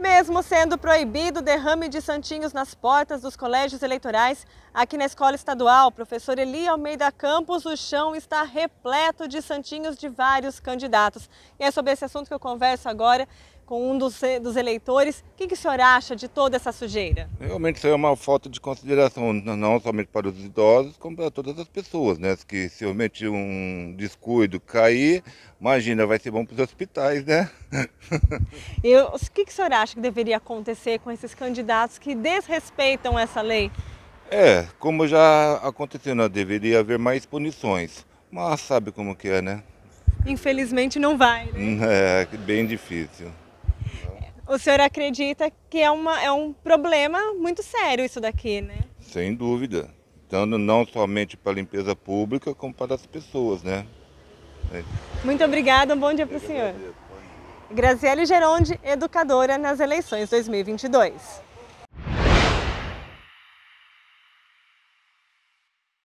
Mesmo sendo proibido o derrame de santinhos nas portas dos colégios eleitorais, aqui na Escola Estadual, professor Eli Almeida Campos, o chão está repleto de santinhos de vários candidatos. E é sobre esse assunto que eu converso agora com um dos, dos eleitores. O que, que o senhor acha de toda essa sujeira? Realmente isso é uma falta de consideração, não somente para os idosos, como para todas as pessoas, né? Que se realmente um descuido cair, imagina, vai ser bom para os hospitais, né? e o que, que o senhor acha que deveria acontecer com esses candidatos que desrespeitam essa lei? É, como já aconteceu, né? deveria haver mais punições, mas sabe como que é, né? Infelizmente não vai, né? É, bem difícil o senhor acredita que é, uma, é um problema muito sério isso daqui, né? Sem dúvida. tanto não somente para a limpeza pública, como para as pessoas, né? É. Muito obrigada, um bom dia para o senhor. Graziele Geronde, educadora nas eleições 2022.